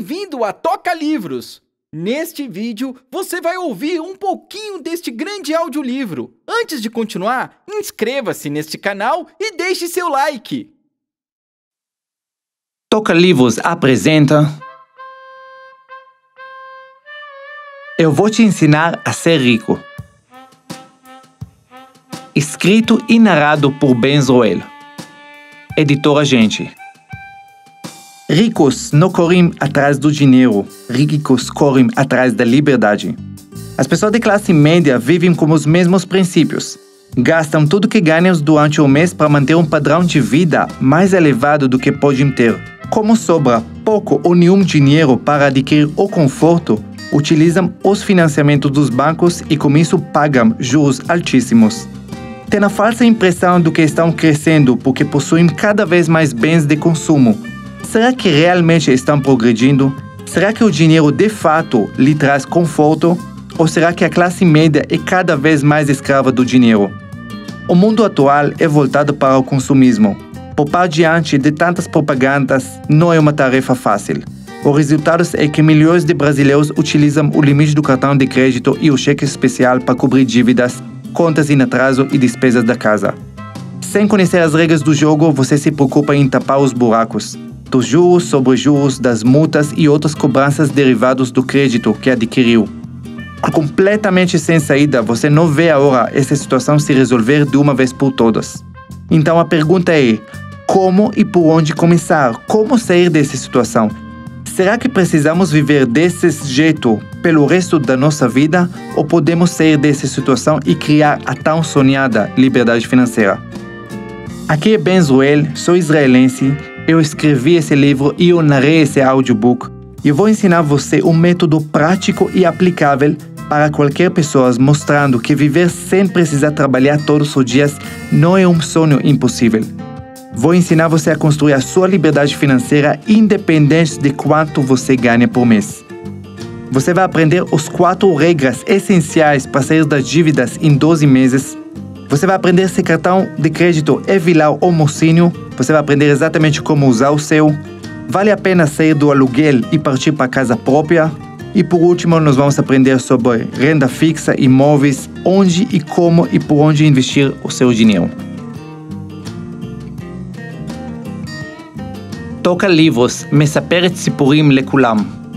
Bem-vindo a Toca Livros! Neste vídeo, você vai ouvir um pouquinho deste grande audiolivro. Antes de continuar, inscreva-se neste canal e deixe seu like. Toca Livros apresenta. Eu vou te ensinar a ser rico. Escrito e narrado por Ben Zoel. Editora Gente. Ricos não correm atrás do dinheiro, ricos correm atrás da liberdade. As pessoas de classe média vivem com os mesmos princípios. Gastam tudo que ganham durante o mês para manter um padrão de vida mais elevado do que podem ter. Como sobra pouco ou nenhum dinheiro para adquirir o conforto, utilizam os financiamentos dos bancos e com isso pagam juros altíssimos. Têm a falsa impressão de que estão crescendo porque possuem cada vez mais bens de consumo, Será que realmente estão progredindo? Será que o dinheiro de fato lhe traz conforto? Ou será que a classe média é cada vez mais escrava do dinheiro? O mundo atual é voltado para o consumismo. Poupar diante de tantas propagandas não é uma tarefa fácil. O resultado é que milhões de brasileiros utilizam o limite do cartão de crédito e o cheque especial para cobrir dívidas, contas em atraso e despesas da casa. Sem conhecer as regras do jogo, você se preocupa em tapar os buracos dos juros sobre juros, das multas e outras cobranças derivadas do crédito que adquiriu. Completamente sem saída, você não vê a hora essa situação se resolver de uma vez por todas. Então a pergunta é: como e por onde começar? Como sair dessa situação? Será que precisamos viver desse jeito pelo resto da nossa vida ou podemos sair dessa situação e criar a tão sonhada liberdade financeira? Aqui é Ben Zuel, sou israelense eu escrevi esse livro e eu narrei esse audiobook. e vou ensinar você um método prático e aplicável para qualquer pessoa, mostrando que viver sem precisar trabalhar todos os dias não é um sonho impossível. Vou ensinar você a construir a sua liberdade financeira independente de quanto você ganha por mês. Você vai aprender os quatro regras essenciais para sair das dívidas em 12 meses você vai aprender se cartão de crédito é vilão ou mocinho. Você vai aprender exatamente como usar o seu. Vale a pena sair do aluguel e partir para casa própria? E por último, nós vamos aprender sobre renda fixa, imóveis, onde e como e por onde investir o seu dinheiro. Toca livros, מספרת le לכולם.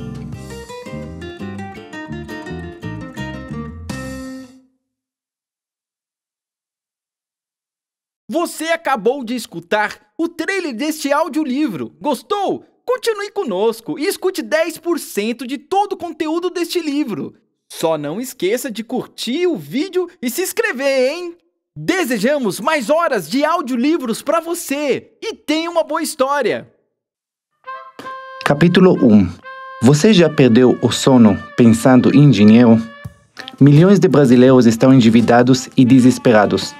Você acabou de escutar o trailer deste audiolivro. Gostou? Continue conosco e escute 10% de todo o conteúdo deste livro. Só não esqueça de curtir o vídeo e se inscrever, hein? Desejamos mais horas de audiolivros para você e tenha uma boa história. Capítulo 1 Você já perdeu o sono pensando em dinheiro? Milhões de brasileiros estão endividados e desesperados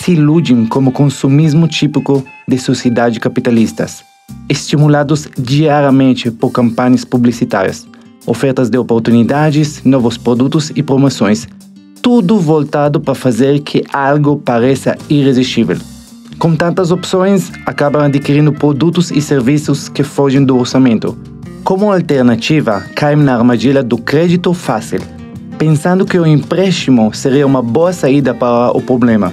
se iludem como consumismo típico de sociedade capitalistas, estimulados diariamente por campanhas publicitárias, ofertas de oportunidades, novos produtos e promoções, tudo voltado para fazer que algo pareça irresistível. Com tantas opções, acabam adquirindo produtos e serviços que fogem do orçamento. Como alternativa, caem na armadilha do crédito fácil, pensando que o empréstimo seria uma boa saída para o problema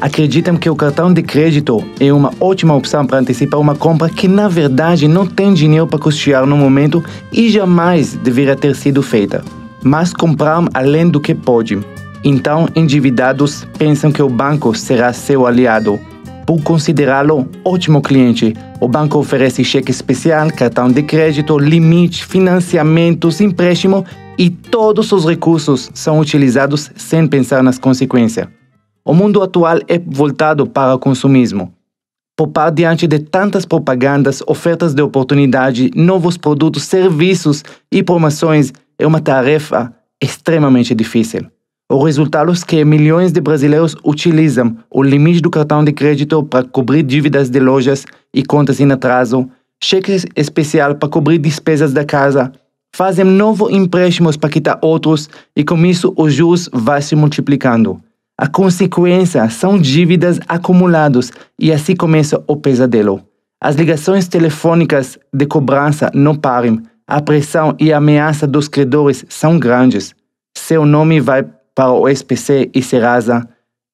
acreditam que o cartão de crédito é uma ótima opção para antecipar uma compra que na verdade não tem dinheiro para custear no momento e jamais deveria ter sido feita. Mas compraram além do que pode. Então, endividados pensam que o banco será seu aliado. Por considerá-lo ótimo cliente, o banco oferece cheque especial, cartão de crédito, limite, financiamentos, empréstimo e todos os recursos são utilizados sem pensar nas consequências. O mundo atual é voltado para o consumismo. Poupar diante de tantas propagandas, ofertas de oportunidade, novos produtos, serviços e promoções é uma tarefa extremamente difícil. O resultado é que milhões de brasileiros utilizam o limite do cartão de crédito para cobrir dívidas de lojas e contas em atraso, cheques especial para cobrir despesas da casa, fazem novos empréstimos para quitar outros e com isso os juros vai se multiplicando. A consequência são dívidas acumuladas e assim começa o pesadelo. As ligações telefônicas de cobrança não param, a pressão e a ameaça dos credores são grandes. Seu nome vai para o SPC e Serasa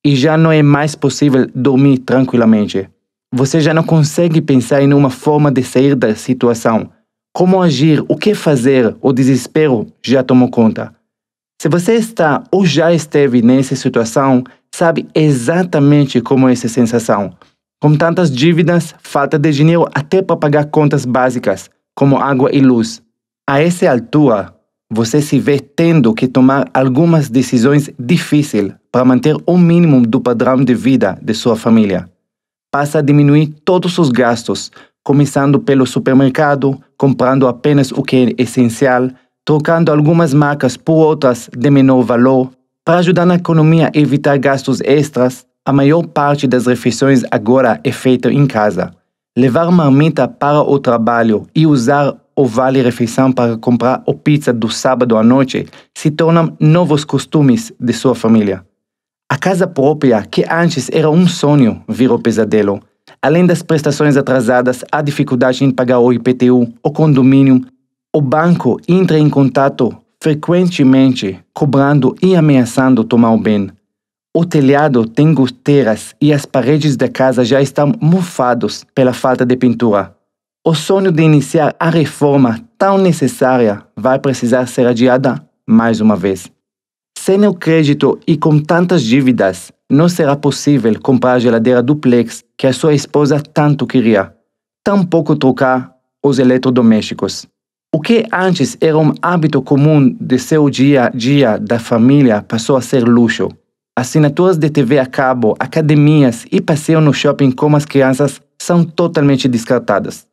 e já não é mais possível dormir tranquilamente. Você já não consegue pensar em uma forma de sair da situação. Como agir, o que fazer, o desespero já tomou conta. Se você está ou já esteve nessa situação, sabe exatamente como é essa sensação. Com tantas dívidas, falta de dinheiro até para pagar contas básicas, como água e luz. A essa altura, você se vê tendo que tomar algumas decisões difíceis para manter o mínimo do padrão de vida de sua família. Passa a diminuir todos os gastos, começando pelo supermercado, comprando apenas o que é essencial, trocando algumas marcas por outras de menor valor, para ajudar na economia a evitar gastos extras, a maior parte das refeições agora é feita em casa. Levar marmita para o trabalho e usar o vale-refeição para comprar o pizza do sábado à noite se tornam novos costumes de sua família. A casa própria, que antes era um sonho, virou pesadelo. Além das prestações atrasadas, a dificuldade em pagar o IPTU, o condomínio o banco entra em contato frequentemente, cobrando e ameaçando tomar o bem. O telhado tem goteiras e as paredes da casa já estão mofados pela falta de pintura. O sonho de iniciar a reforma tão necessária vai precisar ser adiada mais uma vez. Sem o crédito e com tantas dívidas, não será possível comprar a geladeira duplex que a sua esposa tanto queria, tampouco trocar os eletrodomésticos. O que antes era um hábito comum de seu dia a dia da família passou a ser luxo. Assinaturas de TV a cabo, academias e passeio no shopping com as crianças são totalmente descartadas.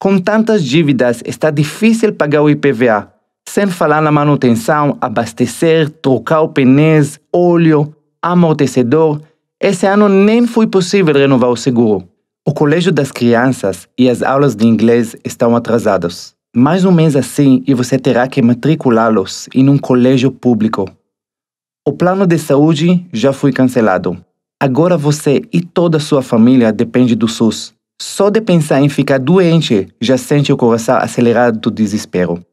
Com tantas dívidas, está difícil pagar o IPVA, sem falar na manutenção, abastecer, trocar o pneu, óleo, amortecedor. Esse ano nem foi possível renovar o seguro. O colégio das crianças e as aulas de inglês estão atrasados. Mais um mês assim e você terá que matriculá-los em um colégio público. O plano de saúde já foi cancelado. Agora você e toda a sua família depende do SUS. Só de pensar em ficar doente já sente o coração acelerado do desespero.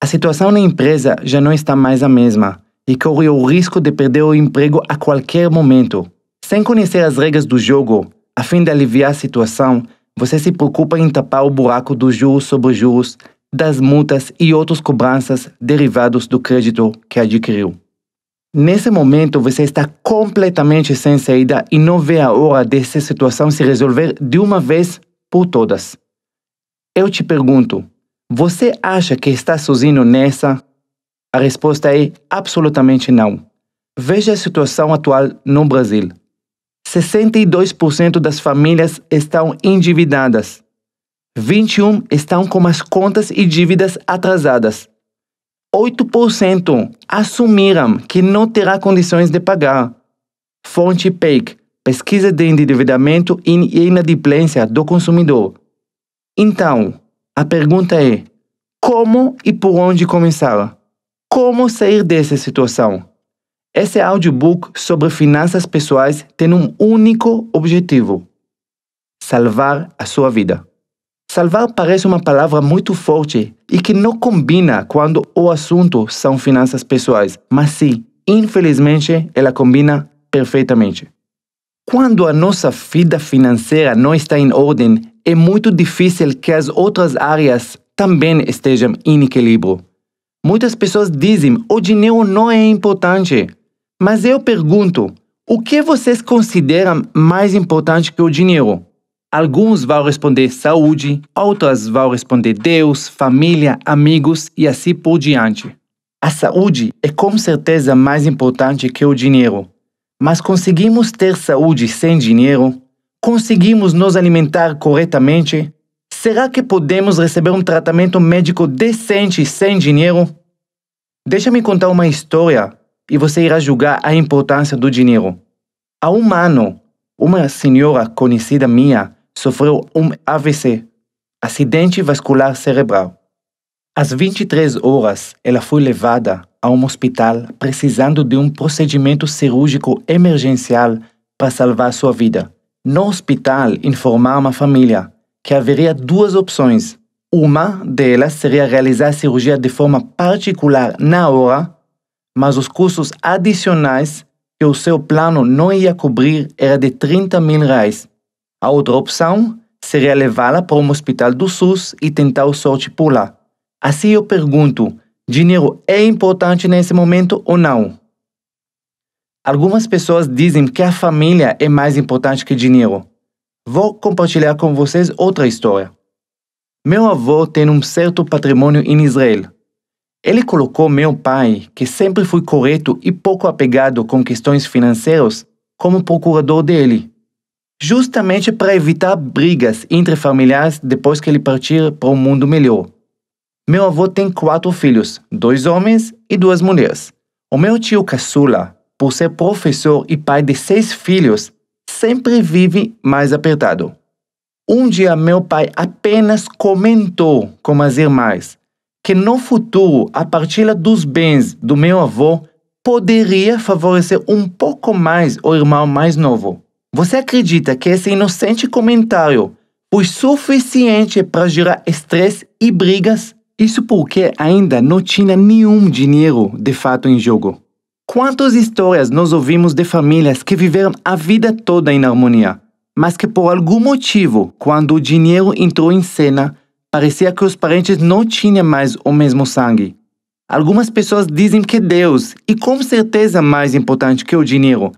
A situação na empresa já não está mais a mesma e corre o risco de perder o emprego a qualquer momento. Sem conhecer as regras do jogo, a fim de aliviar a situação, você se preocupa em tapar o buraco dos juros sobre juros das multas e outras cobranças derivados do crédito que adquiriu. Nesse momento, você está completamente sem saída e não vê a hora dessa situação se resolver de uma vez por todas. Eu te pergunto, você acha que está sozinho nessa? A resposta é absolutamente não. Veja a situação atual no Brasil. 62% das famílias estão endividadas. 21 estão com as contas e dívidas atrasadas. 8% assumiram que não terá condições de pagar. Fonte PEIC, Pesquisa de Endividamento e Inadimplência do Consumidor. Então, a pergunta é: como e por onde começar? Como sair dessa situação? Esse audiobook sobre finanças pessoais tem um único objetivo: salvar a sua vida. Salvar parece uma palavra muito forte e que não combina quando o assunto são finanças pessoais, mas sim, infelizmente, ela combina perfeitamente. Quando a nossa vida financeira não está em ordem, é muito difícil que as outras áreas também estejam em equilíbrio. Muitas pessoas dizem o dinheiro não é importante, mas eu pergunto: o que vocês consideram mais importante que o dinheiro? Alguns vão responder saúde, outras vão responder Deus, família, amigos e assim por diante. A saúde é com certeza mais importante que o dinheiro. Mas conseguimos ter saúde sem dinheiro? Conseguimos nos alimentar corretamente? Será que podemos receber um tratamento médico decente sem dinheiro? Deixa-me contar uma história e você irá julgar a importância do dinheiro. Há um ano, uma senhora conhecida minha sofreu um AVC, acidente vascular cerebral. Às 23 horas, ela foi levada a um hospital precisando de um procedimento cirúrgico emergencial para salvar sua vida. No hospital, informaram a família que haveria duas opções. Uma delas seria realizar a cirurgia de forma particular na hora, mas os custos adicionais que o seu plano não ia cobrir era de 30 mil reais. A outra opção seria levá-la para um hospital do SUS e tentar sorte por lá. Assim eu pergunto: dinheiro é importante nesse momento ou não? Algumas pessoas dizem que a família é mais importante que dinheiro. Vou compartilhar com vocês outra história. Meu avô tem um certo patrimônio em Israel. Ele colocou meu pai, que sempre foi correto e pouco apegado com questões financeiras, como procurador dele justamente para evitar brigas entre familiares depois que ele partir para um mundo melhor. Meu avô tem quatro filhos, dois homens e duas mulheres. O meu tio caçula, por ser professor e pai de seis filhos, sempre vive mais apertado. Um dia meu pai apenas comentou com as irmãs que no futuro a partilha dos bens do meu avô poderia favorecer um pouco mais o irmão mais novo. Você acredita que esse inocente comentário foi suficiente para gerar estresse e brigas? Isso porque ainda não tinha nenhum dinheiro de fato em jogo. Quantas histórias nós ouvimos de famílias que viveram a vida toda em harmonia, mas que por algum motivo, quando o dinheiro entrou em cena, parecia que os parentes não tinham mais o mesmo sangue. Algumas pessoas dizem que Deus, e com certeza mais importante que o dinheiro,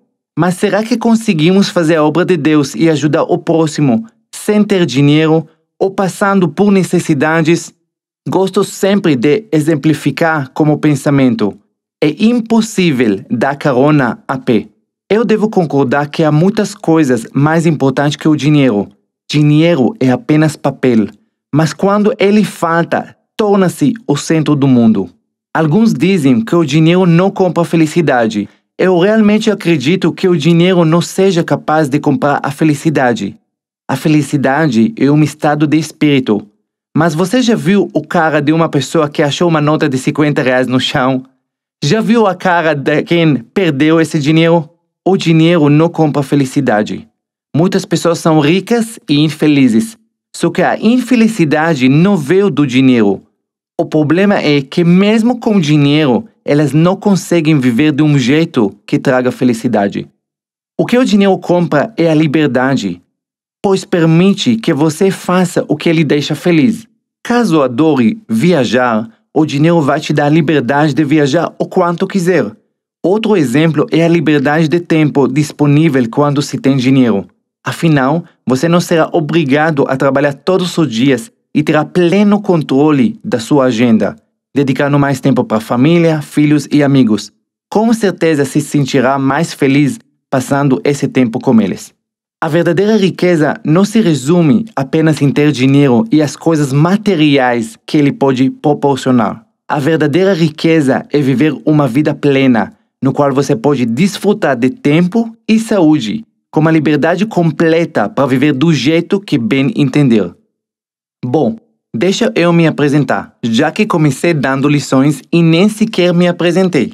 mas será que conseguimos fazer a obra de Deus e ajudar o próximo sem ter dinheiro ou passando por necessidades? Gosto sempre de exemplificar como pensamento. É impossível dar carona a pé. Eu devo concordar que há muitas coisas mais importantes que o dinheiro. Dinheiro é apenas papel, mas quando ele falta, torna-se o centro do mundo. Alguns dizem que o dinheiro não compra felicidade, eu realmente acredito que o dinheiro não seja capaz de comprar a felicidade. A felicidade é um estado de espírito. Mas você já viu o cara de uma pessoa que achou uma nota de 50 reais no chão? Já viu a cara de quem perdeu esse dinheiro? O dinheiro não compra felicidade. Muitas pessoas são ricas e infelizes, só que a infelicidade não veio do dinheiro. O problema é que, mesmo com dinheiro, elas não conseguem viver de um jeito que traga felicidade. O que o dinheiro compra é a liberdade, pois permite que você faça o que lhe deixa feliz. Caso adore viajar, o dinheiro vai te dar a liberdade de viajar o quanto quiser. Outro exemplo é a liberdade de tempo disponível quando se tem dinheiro. Afinal, você não será obrigado a trabalhar todos os dias e terá pleno controle da sua agenda dedicando mais tempo para família, filhos e amigos. Com certeza se sentirá mais feliz passando esse tempo com eles. A verdadeira riqueza não se resume apenas em ter dinheiro e as coisas materiais que ele pode proporcionar. A verdadeira riqueza é viver uma vida plena, no qual você pode desfrutar de tempo e saúde, com uma liberdade completa para viver do jeito que bem entender. Bom, Deixa eu me apresentar, já que comecei dando lições e nem sequer me apresentei.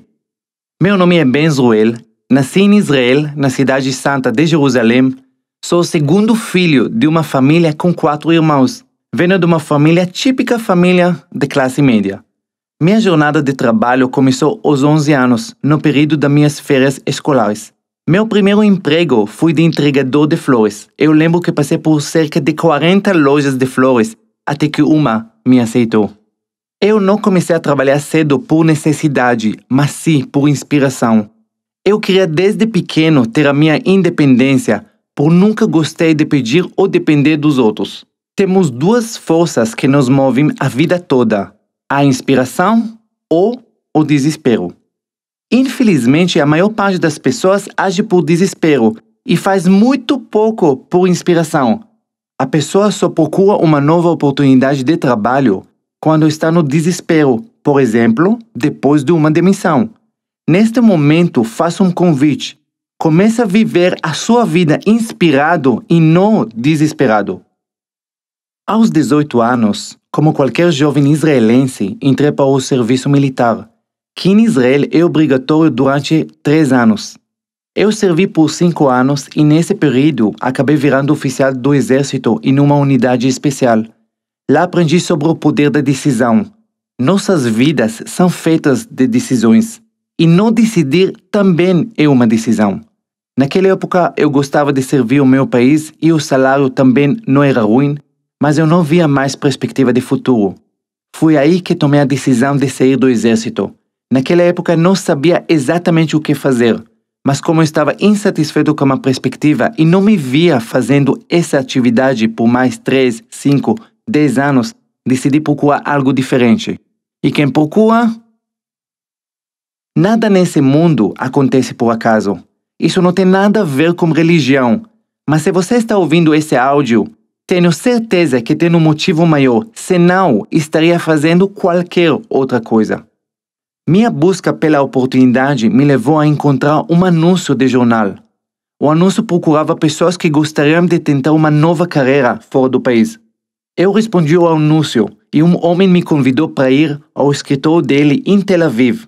Meu nome é Benzuel, nasci em Israel, na cidade santa de Jerusalém. Sou o segundo filho de uma família com quatro irmãos. Venho de uma família típica família de classe média. Minha jornada de trabalho começou aos 11 anos, no período das minhas férias escolares. Meu primeiro emprego foi de entregador de flores. Eu lembro que passei por cerca de 40 lojas de flores até que uma me aceitou. Eu não comecei a trabalhar cedo por necessidade, mas sim por inspiração. Eu queria desde pequeno ter a minha independência, por nunca gostei de pedir ou depender dos outros. Temos duas forças que nos movem a vida toda: a inspiração ou o desespero. Infelizmente, a maior parte das pessoas age por desespero e faz muito pouco por inspiração, a pessoa só procura uma nova oportunidade de trabalho quando está no desespero, por exemplo, depois de uma demissão. Neste momento, faça um convite. Comece a viver a sua vida inspirado e não desesperado. Aos 18 anos, como qualquer jovem israelense, entrei para o serviço militar, que em Israel é obrigatório durante três anos. Eu servi por cinco anos e nesse período acabei virando oficial do Exército em uma unidade especial. Lá aprendi sobre o poder da decisão. Nossas vidas são feitas de decisões e não decidir também é uma decisão. Naquela época eu gostava de servir o meu país e o salário também não era ruim, mas eu não via mais perspectiva de futuro. Foi aí que tomei a decisão de sair do exército. Naquela época não sabia exatamente o que fazer mas como eu estava insatisfeito com a perspectiva e não me via fazendo essa atividade por mais 3, 5, 10 anos, decidi procurar algo diferente. E quem procura? Nada nesse mundo acontece por acaso. Isso não tem nada a ver com religião. Mas se você está ouvindo esse áudio, tenho certeza que tem um motivo maior, senão estaria fazendo qualquer outra coisa. Minha busca pela oportunidade me levou a encontrar um anúncio de jornal. O anúncio procurava pessoas que gostariam de tentar uma nova carreira fora do país. Eu respondi ao anúncio e um homem me convidou para ir ao escritório dele em Tel Aviv.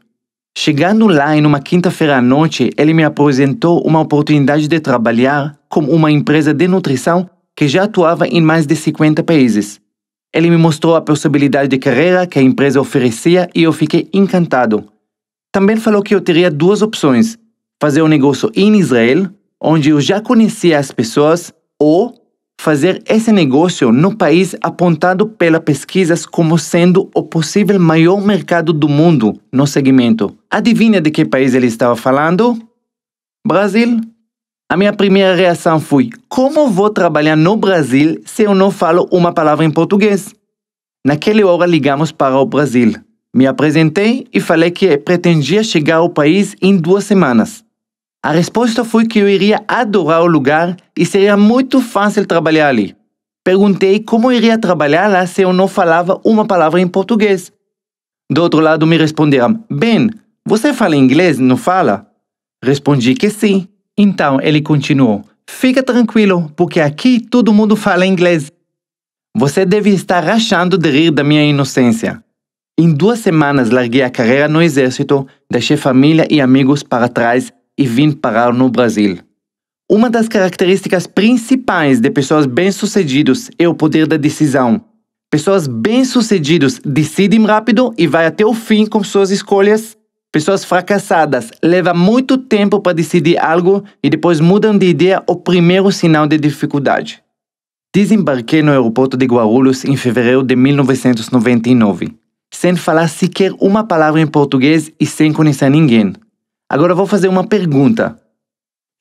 Chegando lá em uma quinta-feira à noite, ele me apresentou uma oportunidade de trabalhar com uma empresa de nutrição que já atuava em mais de 50 países. Ele me mostrou a possibilidade de carreira que a empresa oferecia e eu fiquei encantado. Também falou que eu teria duas opções: fazer um negócio em Israel, onde eu já conhecia as pessoas, ou fazer esse negócio no país apontado pelas pesquisas como sendo o possível maior mercado do mundo no segmento. Adivinha de que país ele estava falando? Brasil. A minha primeira reação foi: como vou trabalhar no Brasil se eu não falo uma palavra em português? Naquela hora ligamos para o Brasil. Me apresentei e falei que pretendia chegar ao país em duas semanas. A resposta foi que eu iria adorar o lugar e seria muito fácil trabalhar ali. Perguntei como iria trabalhar lá se eu não falava uma palavra em português. Do outro lado me responderam: Bem, você fala inglês, não fala? Respondi que sim. Então ele continuou: Fica tranquilo, porque aqui todo mundo fala inglês. Você deve estar rachando de rir da minha inocência. Em duas semanas larguei a carreira no exército, deixei família e amigos para trás e vim parar no Brasil. Uma das características principais de pessoas bem-sucedidas é o poder da decisão. Pessoas bem-sucedidas decidem rápido e vai até o fim com suas escolhas, Pessoas fracassadas levam muito tempo para decidir algo e depois mudam de ideia ao primeiro sinal de dificuldade. Desembarquei no aeroporto de Guarulhos em fevereiro de 1999, sem falar sequer uma palavra em português e sem conhecer ninguém. Agora vou fazer uma pergunta.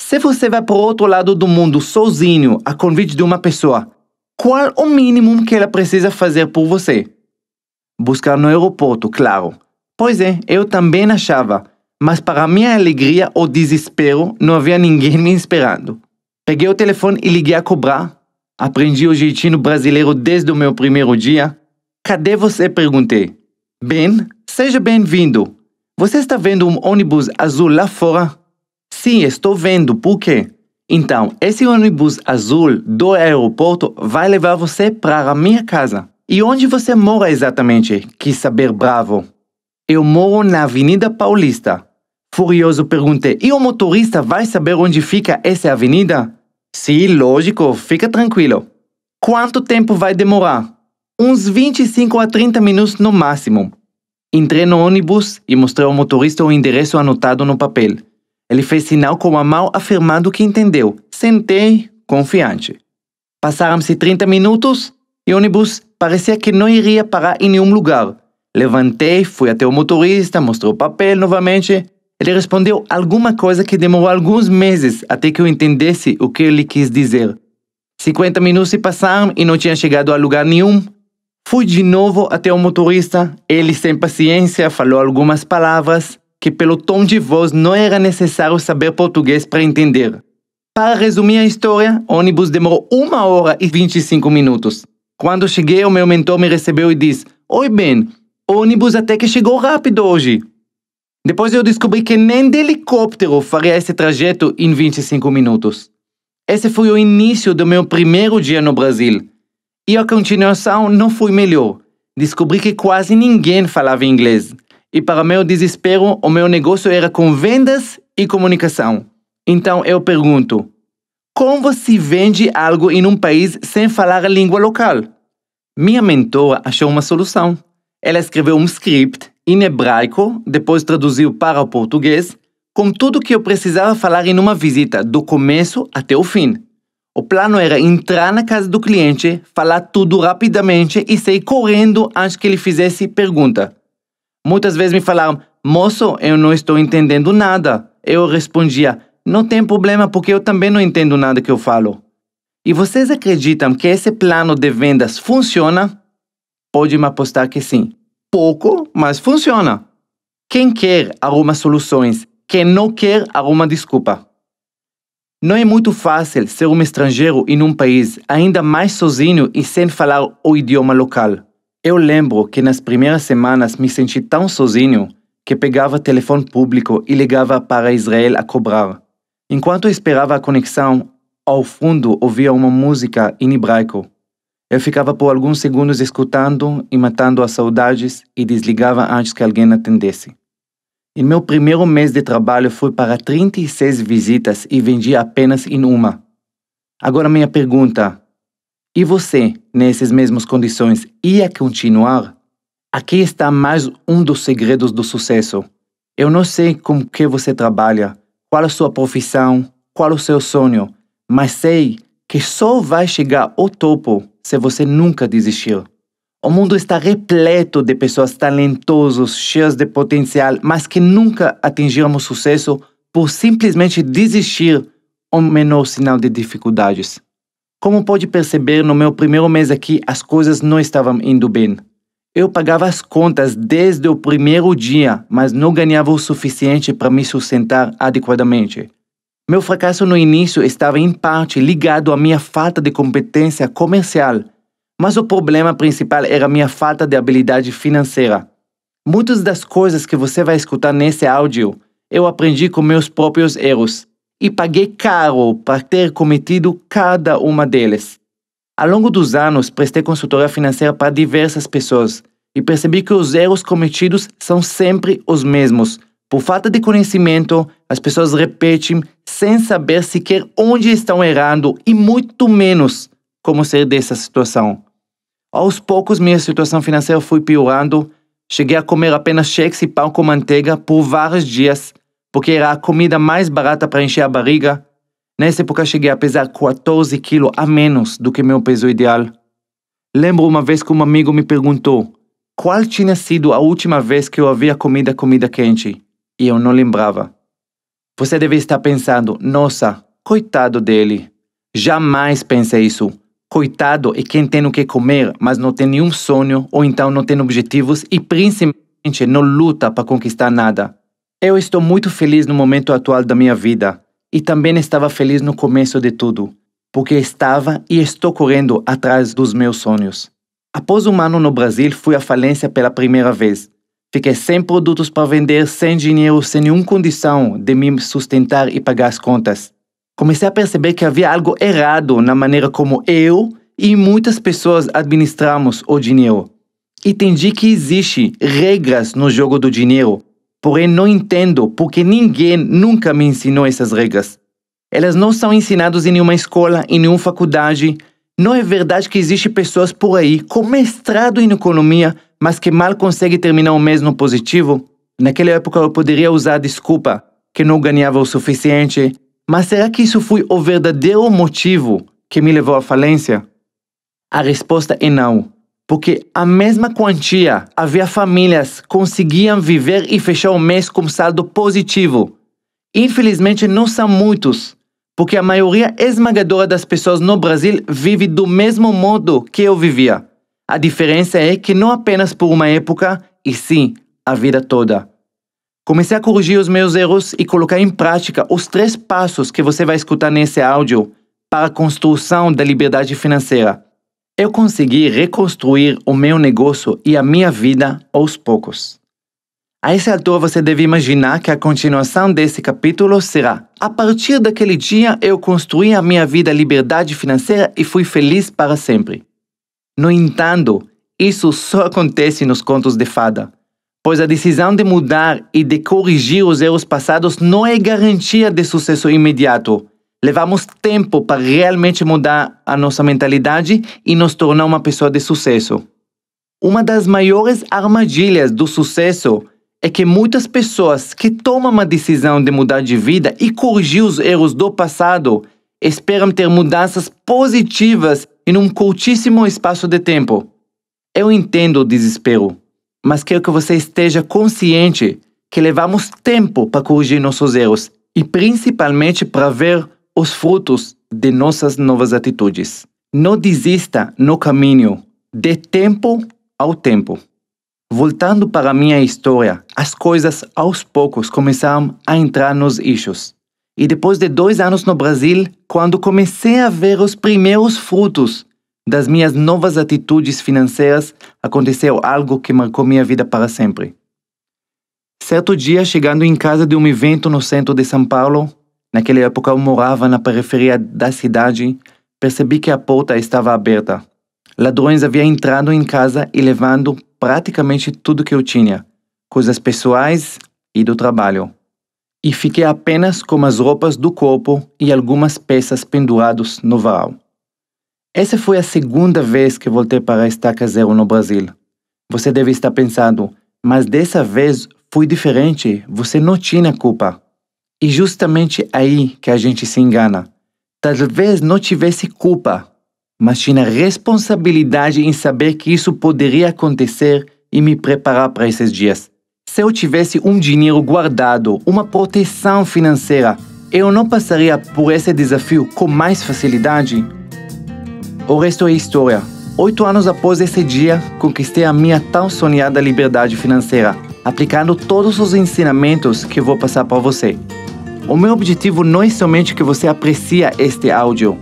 Se você vai para o outro lado do mundo sozinho, a convite de uma pessoa, qual o mínimo que ela precisa fazer por você? Buscar no aeroporto, claro Pois é, eu também achava, mas para minha alegria ou desespero, não havia ninguém me esperando. Peguei o telefone e liguei a cobrar. Aprendi o jeitinho brasileiro desde o meu primeiro dia. Cadê você? perguntei. bem seja bem-vindo. Você está vendo um ônibus azul lá fora? Sim, estou vendo. Por quê? Então, esse ônibus azul do aeroporto vai levar você para a minha casa. E onde você mora exatamente? Quis saber bravo. Eu moro na Avenida Paulista. Furioso perguntei: E o motorista vai saber onde fica essa avenida? Sim, lógico, fica tranquilo. Quanto tempo vai demorar? Uns 25 a 30 minutos no máximo. Entrei no ônibus e mostrei ao motorista o endereço anotado no papel. Ele fez sinal com a mão afirmando que entendeu. Sentei, confiante. Passaram-se 30 minutos e o ônibus parecia que não iria parar em nenhum lugar. Levantei, fui até o motorista, mostrei o papel novamente. Ele respondeu alguma coisa que demorou alguns meses até que eu entendesse o que ele quis dizer. 50 minutos se passaram e não tinha chegado a lugar nenhum. Fui de novo até o motorista. Ele, sem paciência, falou algumas palavras que, pelo tom de voz, não era necessário saber português para entender. Para resumir a história, o ônibus demorou 1 hora e 25 minutos. Quando cheguei, o meu mentor me recebeu e disse: Oi, Ben, o ônibus até que chegou rápido hoje. Depois eu descobri que nem de helicóptero faria esse trajeto em 25 minutos. Esse foi o início do meu primeiro dia no Brasil. E a continuação não foi melhor. Descobri que quase ninguém falava inglês. E para meu desespero, o meu negócio era com vendas e comunicação. Então eu pergunto: como você vende algo em um país sem falar a língua local? Minha mentora achou uma solução. Ela escreveu um script em hebraico, depois traduziu para o português, com tudo que eu precisava falar em uma visita, do começo até o fim. O plano era entrar na casa do cliente, falar tudo rapidamente e sair correndo antes que ele fizesse pergunta. Muitas vezes me falaram: Moço, eu não estou entendendo nada. Eu respondia: Não tem problema, porque eu também não entendo nada que eu falo. E vocês acreditam que esse plano de vendas funciona? pode me apostar que sim. Pouco, mas funciona. Quem quer algumas soluções, quem não quer alguma desculpa. Não é muito fácil ser um estrangeiro em um país, ainda mais sozinho e sem falar o idioma local. Eu lembro que nas primeiras semanas me senti tão sozinho que pegava telefone público e ligava para Israel a cobrar. Enquanto esperava a conexão, ao fundo ouvia uma música em hebraico. Eu ficava por alguns segundos escutando e matando as saudades e desligava antes que alguém atendesse. Em meu primeiro mês de trabalho fui para 36 visitas e vendi apenas em uma. Agora minha pergunta: e você, nessas mesmas condições, ia continuar? Aqui está mais um dos segredos do sucesso. Eu não sei com que você trabalha, qual a sua profissão, qual o seu sonho, mas sei que só vai chegar ao topo se você nunca desistir. O mundo está repleto de pessoas talentosas, cheias de potencial, mas que nunca atingiram sucesso por simplesmente desistir ao é menor sinal de dificuldades. Como pode perceber, no meu primeiro mês aqui as coisas não estavam indo bem. Eu pagava as contas desde o primeiro dia, mas não ganhava o suficiente para me sustentar adequadamente. Meu fracasso no início estava em parte ligado à minha falta de competência comercial, mas o problema principal era minha falta de habilidade financeira. Muitas das coisas que você vai escutar nesse áudio eu aprendi com meus próprios erros e paguei caro para ter cometido cada uma deles. Ao longo dos anos, prestei consultoria financeira para diversas pessoas e percebi que os erros cometidos são sempre os mesmos por falta de conhecimento, as pessoas repetem sem saber sequer onde estão errando e muito menos como sair dessa situação. Aos poucos, minha situação financeira foi piorando. Cheguei a comer apenas cheques e pão com manteiga por vários dias, porque era a comida mais barata para encher a barriga. Nessa época, cheguei a pesar 14 quilos a menos do que meu peso ideal. Lembro uma vez que um amigo me perguntou qual tinha sido a última vez que eu havia comido comida quente e eu não lembrava. Você deve estar pensando, nossa, coitado dele. Jamais pensei isso. Coitado é quem tem o que comer, mas não tem nenhum sonho ou então não tem objetivos e principalmente não luta para conquistar nada. Eu estou muito feliz no momento atual da minha vida e também estava feliz no começo de tudo, porque estava e estou correndo atrás dos meus sonhos. Após um ano no Brasil, fui à falência pela primeira vez. Fiquei sem produtos para vender, sem dinheiro, sem nenhuma condição de me sustentar e pagar as contas. Comecei a perceber que havia algo errado na maneira como eu e muitas pessoas administramos o dinheiro. Entendi que existe regras no jogo do dinheiro, porém não entendo porque ninguém nunca me ensinou essas regras. Elas não são ensinadas em nenhuma escola, em nenhuma faculdade, não é verdade que existem pessoas por aí com mestrado em economia, mas que mal conseguem terminar o mês no positivo? Naquela época eu poderia usar a desculpa que não ganhava o suficiente, mas será que isso foi o verdadeiro motivo que me levou à falência? A resposta é não, porque a mesma quantia havia famílias conseguiam viver e fechar o mês com saldo positivo. Infelizmente não são muitos, porque a maioria esmagadora das pessoas no Brasil vive do mesmo modo que eu vivia. A diferença é que não apenas por uma época, e sim a vida toda. Comecei a corrigir os meus erros e colocar em prática os três passos que você vai escutar nesse áudio para a construção da liberdade financeira. Eu consegui reconstruir o meu negócio e a minha vida aos poucos. A esse altura você deve imaginar que a continuação desse capítulo será A partir daquele dia eu construí a minha vida liberdade financeira e fui feliz para sempre. No entanto, isso só acontece nos contos de fada, pois a decisão de mudar e de corrigir os erros passados não é garantia de sucesso imediato. Levamos tempo para realmente mudar a nossa mentalidade e nos tornar uma pessoa de sucesso. Uma das maiores armadilhas do sucesso é que muitas pessoas que tomam uma decisão de mudar de vida e corrigir os erros do passado esperam ter mudanças positivas em um curtíssimo espaço de tempo. Eu entendo o desespero, mas quero que você esteja consciente que levamos tempo para corrigir nossos erros e principalmente para ver os frutos de nossas novas atitudes. Não desista no caminho, de tempo ao tempo. Voltando para a minha história, as coisas aos poucos começaram a entrar nos eixos. E depois de dois anos no Brasil, quando comecei a ver os primeiros frutos das minhas novas atitudes financeiras, aconteceu algo que marcou minha vida para sempre. Certo dia, chegando em casa de um evento no centro de São Paulo, naquela época eu morava na periferia da cidade, percebi que a porta estava aberta Ladrões haviam entrado em casa e levando praticamente tudo que eu tinha, coisas pessoais e do trabalho. E fiquei apenas com as roupas do corpo e algumas peças penduradas no varal. Essa foi a segunda vez que voltei para estar caseiro no Brasil. Você deve estar pensando, mas dessa vez foi diferente, você não tinha culpa. E justamente aí que a gente se engana. Talvez não tivesse culpa, mas tinha responsabilidade em saber que isso poderia acontecer e me preparar para esses dias. Se eu tivesse um dinheiro guardado, uma proteção financeira, eu não passaria por esse desafio com mais facilidade? O resto é história. Oito anos após esse dia, conquistei a minha tão sonhada liberdade financeira, aplicando todos os ensinamentos que vou passar para você. O meu objetivo não é somente que você aprecie este áudio,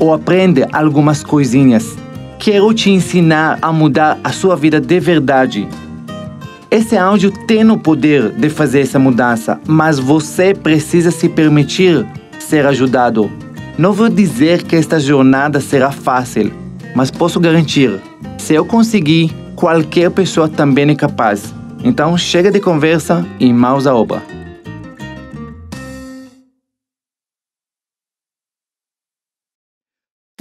ou aprende algumas coisinhas. Quero te ensinar a mudar a sua vida de verdade. Esse áudio tem o poder de fazer essa mudança, mas você precisa se permitir ser ajudado. Não vou dizer que esta jornada será fácil, mas posso garantir: se eu conseguir, qualquer pessoa também é capaz. Então chega de conversa e mãos à obra.